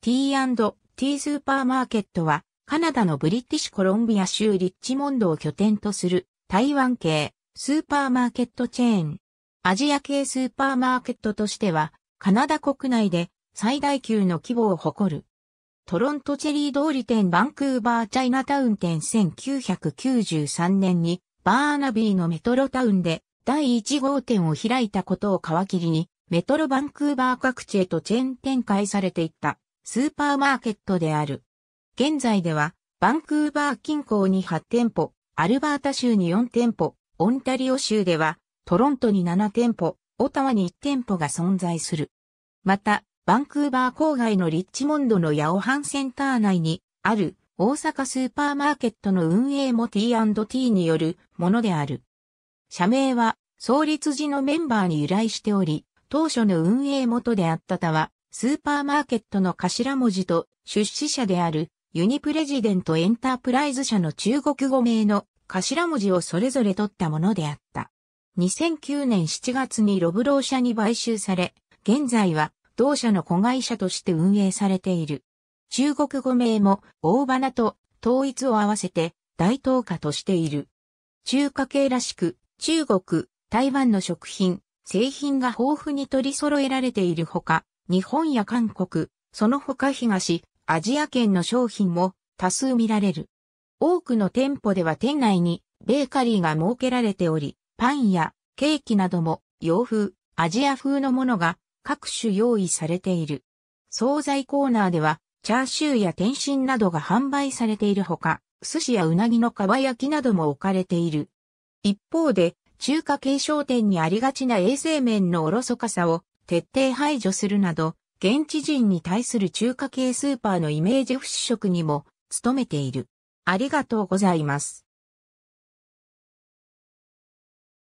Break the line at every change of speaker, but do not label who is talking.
T&T スーパーマーケットは、カナダのブリティッシュコロンビア州リッチモンドを拠点とする台湾系スーパーマーケットチェーン。アジア系スーパーマーケットとしては、カナダ国内で最大級の規模を誇る。トロントチェリー通り店バンクーバーチャイナタウン店1993年にバーナビーのメトロタウンで第1号店を開いたことを皮切りにメトロバンクーバー各地へとチェーン展開されていった。スーパーマーケットである。現在では、バンクーバー近郊に8店舗、アルバータ州に4店舗、オンタリオ州では、トロントに7店舗、オタワに1店舗が存在する。また、バンクーバー郊外のリッチモンドのヤオハンセンター内にある大阪スーパーマーケットの運営も T&T によるものである。社名は創立時のメンバーに由来しており、当初の運営元であったたはスーパーマーケットの頭文字と出資者であるユニプレジデントエンタープライズ社の中国語名の頭文字をそれぞれ取ったものであった。2009年7月にロブロー社に買収され、現在は同社の子会社として運営されている。中国語名も大花と統一を合わせて大東華としている。中華系らしく、中国、台湾の食品、製品が豊富に取り揃えられているほか、日本や韓国、その他東、アジア圏の商品も多数見られる。多くの店舗では店内にベーカリーが設けられており、パンやケーキなども洋風、アジア風のものが各種用意されている。惣菜コーナーではチャーシューや天津などが販売されているほか、寿司やうなぎの蒲焼きなども置かれている。一方で、中華系商店にありがちな衛生面のおろそかさを徹底排除するなど、現地人に対する中華系スーパーのイメージ払拭にも努めている。ありがとうございます。